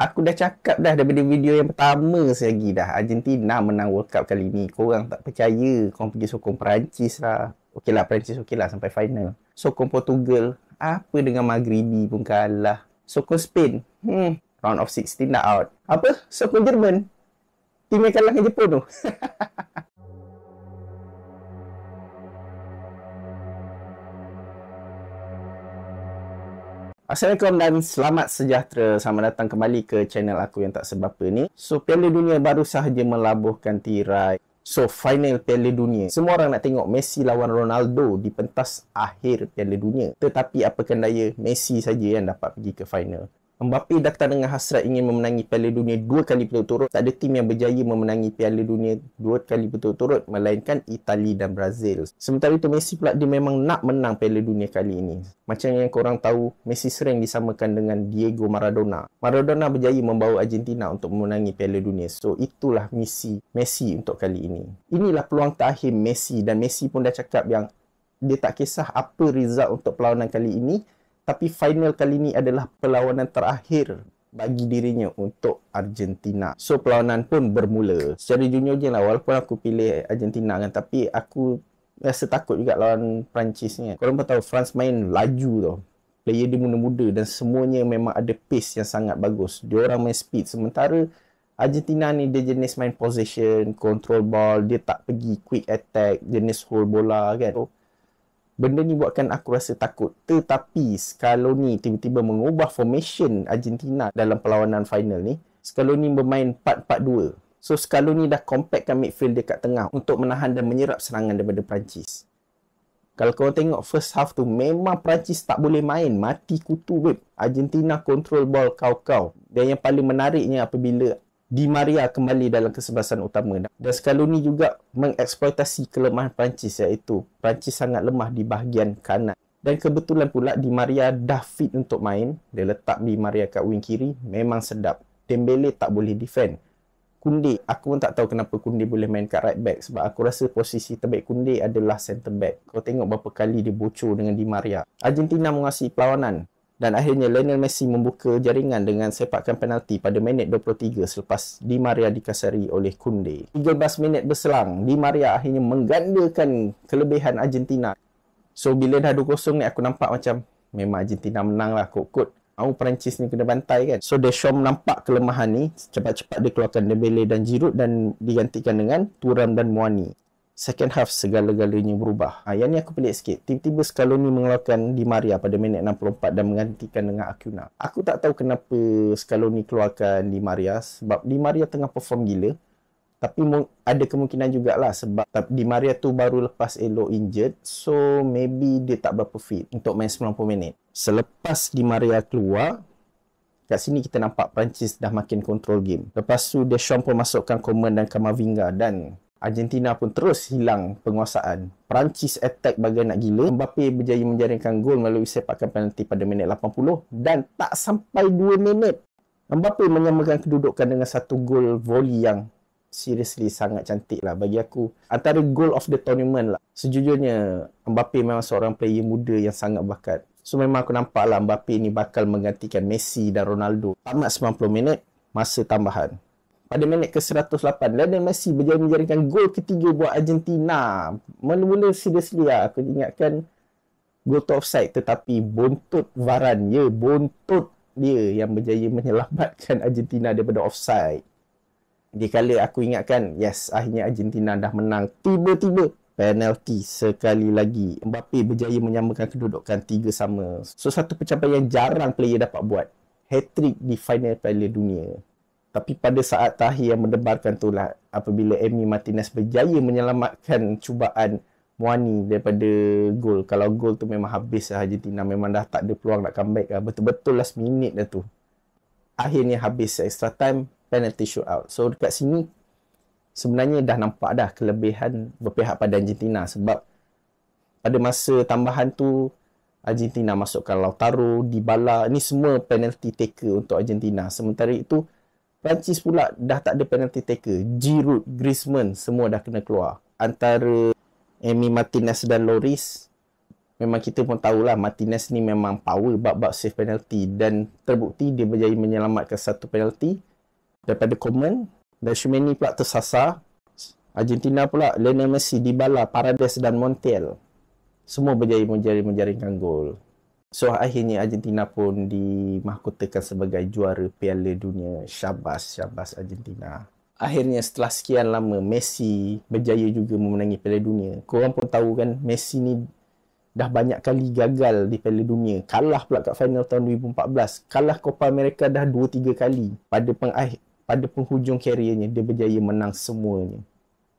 Aku dah cakap dah daripada video yang pertama saya lagi dah Argentina menang World Cup kali ni Korang tak percaya Korang pergi sokong Perancis lah Okey lah Perancis okey lah sampai final Sokong Portugal Apa dengan Maghribi pun kalah Sokong Spain hmm. Round of 16 dah out Apa? Sokong Jerman Tim yang kalah dengan Jepun tu Assalamualaikum dan selamat sejahtera. Selamat datang kembali ke channel aku yang tak seberapa ni. So, Piala Dunia baru sahaja melabuhkan tirai. So, final Piala Dunia. Semua orang nak tengok Messi lawan Ronaldo di pentas akhir Piala Dunia. Tetapi apa daya Messi saja yang dapat pergi ke final. Mbappe datang dengan hasrat ingin memenangi Piala Dunia dua kali berturut-turut. Tak ada tim yang berjaya memenangi Piala Dunia dua kali berturut-turut melainkan Itali dan Brazil. Sementara itu Messi pula dia memang nak menang Piala Dunia kali ini. Macam yang korang tahu, Messi sering disamakan dengan Diego Maradona. Maradona berjaya membawa Argentina untuk memenangi Piala Dunia. So itulah misi Messi untuk kali ini. Inilah peluang terakhir Messi dan Messi pun dah cakap yang dia tak kisah apa result untuk perlawanan kali ini tapi final kali ini adalah perlawanan terakhir bagi dirinya untuk Argentina. So perlawanan pun bermula. Secara junior je lah walaupun aku pilih Argentina kan tapi aku rasa takut juga lawan Perancis ni kan. pun tahu France main laju tu. Player dia muda-muda dan semuanya memang ada pace yang sangat bagus. Dia orang main speed. Sementara Argentina ni dia jenis main position, control ball, dia tak pergi quick attack, jenis hold bola kan. So, benda ni buatkan aku rasa takut. Tetapi Scaloni tiba-tiba mengubah formation Argentina dalam perlawanan final ni. Scaloni bermain 4-4-2. So Scaloni dah compactkan midfield dia kat tengah untuk menahan dan menyerap serangan daripada Perancis. Kalau kau tengok first half tu, memang Perancis tak boleh main. Mati kutu, babe. Argentina control ball kau-kau. Dan yang paling menariknya apabila di Maria kembali dalam kesebelasan utama. Dan ini juga mengeksploitasi kelemahan Perancis iaitu Perancis sangat lemah di bahagian kanan. Dan kebetulan pula Di Maria dah fit untuk main. Dia letak Di Maria kat wing kiri. Memang sedap. Dembele tak boleh defend. Kundi aku pun tak tahu kenapa Kundi boleh main kat right back sebab aku rasa posisi terbaik Kundi adalah centre back. Kau tengok berapa kali dia bocor dengan Di Maria. Argentina menguasai perlawanan dan akhirnya Lionel Messi membuka jaringan dengan sepakkan penalti pada minit 23 selepas Di Maria dikasari oleh Kunde. 13 minit berselang, Di Maria akhirnya menggandakan kelebihan Argentina. So bila dah 2-0 ni aku nampak macam memang Argentina menang lah kot-kot. Mau Perancis ni kena bantai kan. So Deschamps nampak kelemahan ni, cepat-cepat dia keluarkan Dembele dan Giroud dan digantikan dengan Turan dan Muani second half segala-galanya berubah. Ha, yang ni aku pelik sikit. Tiba-tiba Scaloni mengeluarkan Di Maria pada minit 64 dan menggantikan dengan Akuna. Aku tak tahu kenapa Scaloni keluarkan Di Maria sebab Di Maria tengah perform gila. Tapi ada kemungkinan jugalah sebab Di Maria tu baru lepas Elo injured. So maybe dia tak berapa fit untuk main 90 minit. Selepas Di Maria keluar, Kat sini kita nampak Perancis dah makin kontrol game. Lepas tu, Deschamps pun masukkan Coman dan Kamavinga dan Argentina pun terus hilang penguasaan. Perancis attack bagai nak gila. Mbappe berjaya menjaringkan gol melalui sepakan penalti pada minit 80 dan tak sampai 2 minit. Mbappe menyamakan kedudukan dengan satu gol voli yang seriously sangat cantik lah bagi aku. Antara goal of the tournament lah. Sejujurnya, Mbappe memang seorang player muda yang sangat bakat. So memang aku nampak lah Mbappe ni bakal menggantikan Messi dan Ronaldo. Tamat 90 minit, masa tambahan pada minit ke-108 Lionel Messi berjaya menjaringkan gol ketiga buat Argentina mula-mula seriously lah aku ingatkan gol to offside tetapi bontot Varane, ya bontot dia yang berjaya menyelamatkan Argentina daripada offside di kala aku ingatkan yes akhirnya Argentina dah menang tiba-tiba penalti sekali lagi Mbappe berjaya menyamakan kedudukan tiga sama so satu pencapaian yang jarang player dapat buat hat-trick di final Piala Dunia tapi pada saat terakhir yang mendebarkan tu lah apabila Amy Martinez berjaya menyelamatkan cubaan Muani daripada gol. Kalau gol tu memang habis lah Argentina. Memang dah tak ada peluang nak comeback lah. Betul-betul last minute dah tu. Akhirnya habis extra time, penalty shootout. So dekat sini sebenarnya dah nampak dah kelebihan berpihak pada Argentina sebab pada masa tambahan tu Argentina masukkan Lautaro, Dybala. Ini semua penalty taker untuk Argentina. Sementara itu, Perancis pula dah tak ada penalty taker. Giroud, Griezmann semua dah kena keluar. Antara Emi Martinez dan Loris, memang kita pun tahulah Martinez ni memang power bab-bab save penalty dan terbukti dia berjaya menyelamatkan satu penalty daripada Coman. Dan Shumani pula tersasar. Argentina pula, Lionel Messi, Dybala, Paredes dan Montiel semua berjaya menjaring menjaringkan gol. So akhirnya Argentina pun dimahkotakan sebagai juara Piala Dunia. Syabas, syabas Argentina. Akhirnya setelah sekian lama Messi berjaya juga memenangi Piala Dunia. Korang pun tahu kan Messi ni dah banyak kali gagal di Piala Dunia. Kalah pula kat final tahun 2014. Kalah Copa America dah 2-3 kali. Pada pengakhir pada penghujung kariernya dia berjaya menang semuanya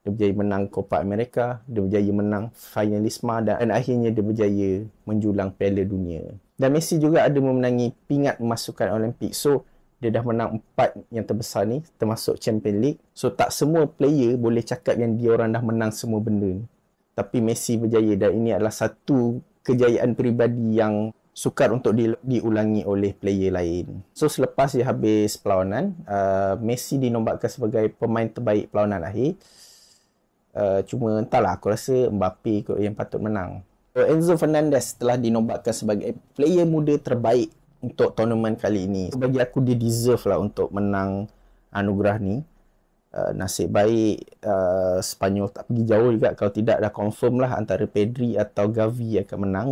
dia berjaya menang Copa America, dia berjaya menang Finalisma dan, akhirnya dia berjaya menjulang Piala Dunia. Dan Messi juga ada memenangi pingat masukan Olimpik. So, dia dah menang empat yang terbesar ni termasuk Champions League. So, tak semua player boleh cakap yang dia orang dah menang semua benda ni. Tapi Messi berjaya dan ini adalah satu kejayaan peribadi yang sukar untuk di, diulangi oleh player lain. So selepas dia habis perlawanan, uh, Messi dinombatkan sebagai pemain terbaik perlawanan akhir. Uh, cuma entahlah aku rasa Mbappe kot yang patut menang. Uh, Enzo Fernandez telah dinobatkan sebagai player muda terbaik untuk tournament kali ini. Bagi aku dia deserve lah untuk menang anugerah ni. Uh, nasib baik uh, Spanyol tak pergi jauh juga kalau tidak dah confirm lah antara Pedri atau Gavi akan menang.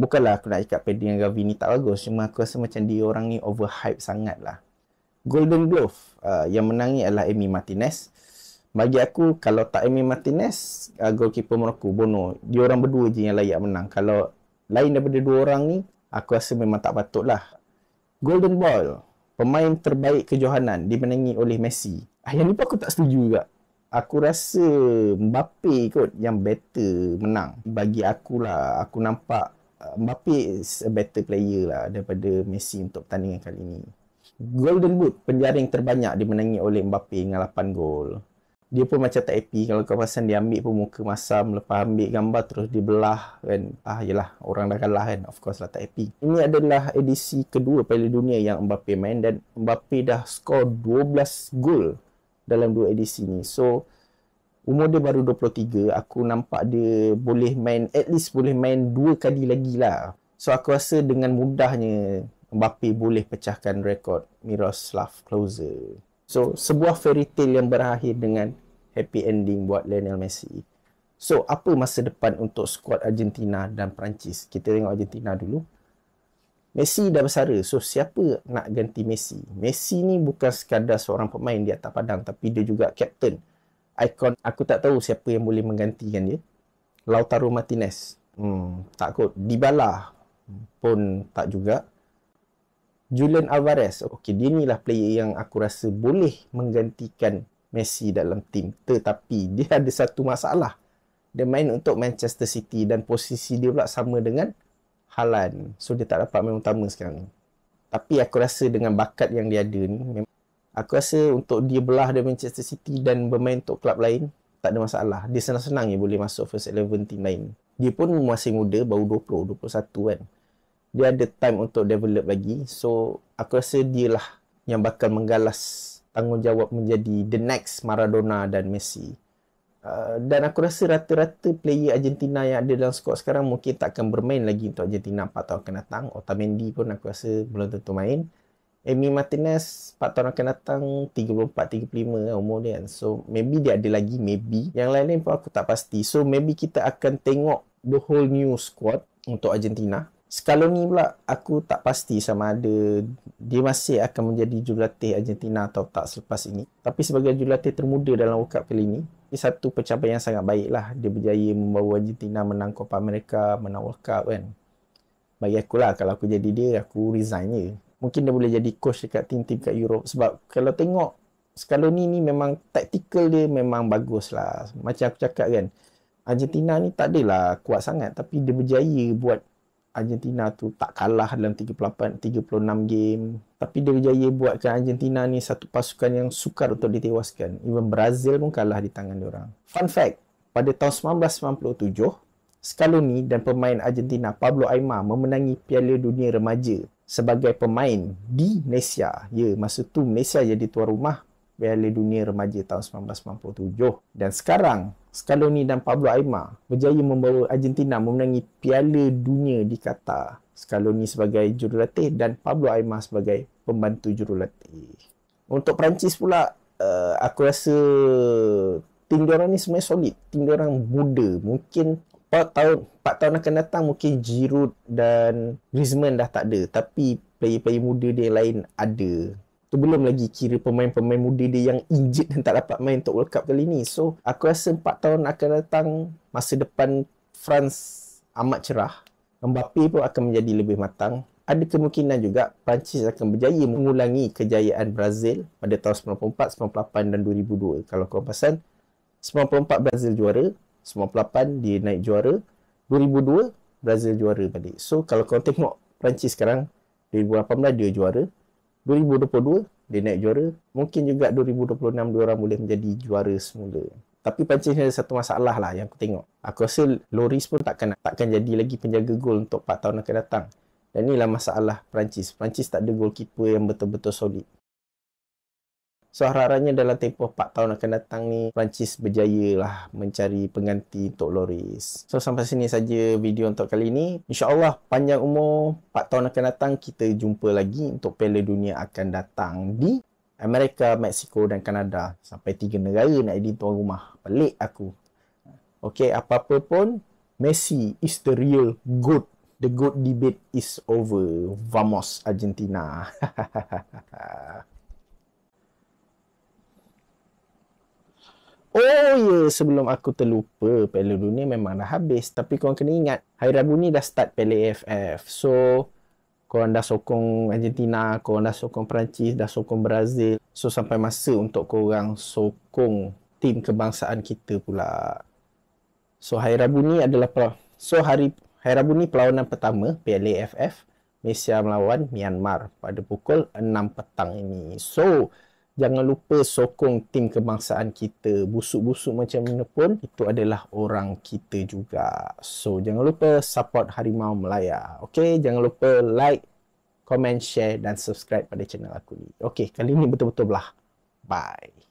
Bukanlah aku nak cakap Pedri dan Gavi ni tak bagus cuma aku rasa macam dia orang ni overhype sangat lah. Golden Glove uh, yang menang ni adalah Amy Martinez bagi aku kalau tak Emi Martinez uh, goalkeeper Morocco Bono dia orang berdua je yang layak menang kalau lain daripada dua orang ni aku rasa memang tak patut lah Golden Ball pemain terbaik kejohanan dimenangi oleh Messi ah, yang ni pun aku tak setuju juga aku rasa Mbappe kot yang better menang bagi aku lah, aku nampak ah, Mbappe is a better player lah daripada Messi untuk pertandingan kali ni Golden Boot penjaring terbanyak dimenangi oleh Mbappe dengan 8 gol dia pun macam tak happy kalau kau pasang dia ambil pun muka masam lepas ambil gambar terus dibelah belah kan ah yelah orang dah kalah kan of course lah tak happy ini adalah edisi kedua Piala Dunia yang Mbappe main dan Mbappe dah skor 12 gol dalam dua edisi ni so umur dia baru 23 aku nampak dia boleh main at least boleh main dua kali lagi lah so aku rasa dengan mudahnya Mbappe boleh pecahkan rekod Miroslav Klose So, sebuah fairy tale yang berakhir dengan happy ending buat Lionel Messi. So, apa masa depan untuk skuad Argentina dan Perancis? Kita tengok Argentina dulu. Messi dah bersara. So, siapa nak ganti Messi? Messi ni bukan sekadar seorang pemain di atas padang. Tapi dia juga captain. Ikon. Aku tak tahu siapa yang boleh menggantikan dia. Lautaro Martinez. Hmm, tak kot. Dybala pun tak juga. Julian Alvarez. Okay, dia ni lah player yang aku rasa boleh menggantikan Messi dalam tim tetapi dia ada satu masalah dia main untuk Manchester City dan posisi dia pula sama dengan Haaland so dia tak dapat main utama sekarang ni tapi aku rasa dengan bakat yang dia ada ni aku rasa untuk dia belah dari Manchester City dan bermain untuk klub lain tak ada masalah dia senang-senang je boleh masuk first eleven team lain dia pun masih muda baru 20 21 kan dia ada time untuk develop lagi so aku rasa dia lah yang bakal menggalas tanggungjawab menjadi the next Maradona dan Messi. Uh, dan aku rasa rata-rata player Argentina yang ada dalam skuad sekarang mungkin tak akan bermain lagi untuk Argentina 4 tahun akan datang. Otamendi pun aku rasa belum tentu main. Emi Martinez 4 tahun akan datang 34-35 kan umur dia kan. So maybe dia ada lagi, maybe. Yang lain-lain pun aku tak pasti. So maybe kita akan tengok the whole new squad untuk Argentina Scaloni ni pula aku tak pasti sama ada dia masih akan menjadi jurulatih Argentina atau tak selepas ini. Tapi sebagai jurulatih termuda dalam World Cup kali ini, ini satu pencapaian yang sangat baik lah. Dia berjaya membawa Argentina menang Copa America, menang World Cup kan. Bagi aku lah, kalau aku jadi dia, aku resign je. Mungkin dia boleh jadi coach dekat tim-tim kat Europe sebab kalau tengok Scaloni ni memang taktikal dia memang bagus lah. Macam aku cakap kan, Argentina ni tak adalah kuat sangat tapi dia berjaya buat Argentina tu tak kalah dalam 38 36 game tapi dia berjaya buatkan Argentina ni satu pasukan yang sukar untuk ditewaskan even Brazil pun kalah di tangan dia orang fun fact pada tahun 1997 Scaloni dan pemain Argentina Pablo Aimar memenangi Piala Dunia Remaja sebagai pemain di Malaysia ya masa tu Malaysia jadi tuan rumah Piala Dunia Remaja tahun 1997 dan sekarang Scaloni dan Pablo Aimar berjaya membawa Argentina memenangi Piala Dunia di Qatar. Scaloni sebagai jurulatih dan Pablo Aimar sebagai pembantu jurulatih. Untuk Perancis pula, uh, aku rasa tim diorang ni sebenarnya solid. Tim diorang muda. Mungkin 4 tahun, 4 tahun akan datang mungkin Giroud dan Griezmann dah tak ada. Tapi player-player muda dia lain ada. Tu belum lagi kira pemain-pemain muda dia yang injet dan tak dapat main untuk World Cup kali ni. So, aku rasa empat tahun akan datang masa depan France amat cerah. Mbappe pun akan menjadi lebih matang. Ada kemungkinan juga Perancis akan berjaya mengulangi kejayaan Brazil pada tahun 94, 98 dan 2002. Kalau kau pasal 94 Brazil juara, 98 dia naik juara, 2002 Brazil juara balik. So kalau kau tengok Perancis sekarang 2018 dia juara, 2022 dia naik juara mungkin juga 2026 dia orang boleh menjadi juara semula tapi Pancis ada satu masalah lah yang aku tengok aku rasa Loris pun takkan takkan jadi lagi penjaga gol untuk 4 tahun akan datang dan inilah masalah Perancis. Perancis tak ada goalkeeper yang betul-betul solid. So harapannya dalam tempoh 4 tahun akan datang ni Perancis berjaya lah mencari pengganti untuk Loris. So sampai sini saja video untuk kali ini. InsyaAllah panjang umur 4 tahun akan datang kita jumpa lagi untuk Piala Dunia akan datang di Amerika, Mexico dan Kanada. Sampai tiga negara nak jadi tuan rumah. Pelik aku. Okay, apa-apa pun, Messi is the real good. The good debate is over. Vamos, Argentina. Oh ya, yeah. sebelum aku terlupa, Piala Dunia memang dah habis. Tapi korang kena ingat, hari Rabu ni dah start Piala AFF. So, korang dah sokong Argentina, korang dah sokong Perancis, dah sokong Brazil. So, sampai masa untuk korang sokong tim kebangsaan kita pula. So, hari Rabu ni adalah... Pra- so, hari, hari Rabu ni pelawanan pertama Piala AFF. Malaysia melawan Myanmar pada pukul 6 petang ini. So, jangan lupa sokong tim kebangsaan kita. Busuk-busuk macam mana pun, itu adalah orang kita juga. So, jangan lupa support Harimau Melaya. Okay, jangan lupa like, comment, share dan subscribe pada channel aku ni. Okay, kali ni betul-betul belah. Bye.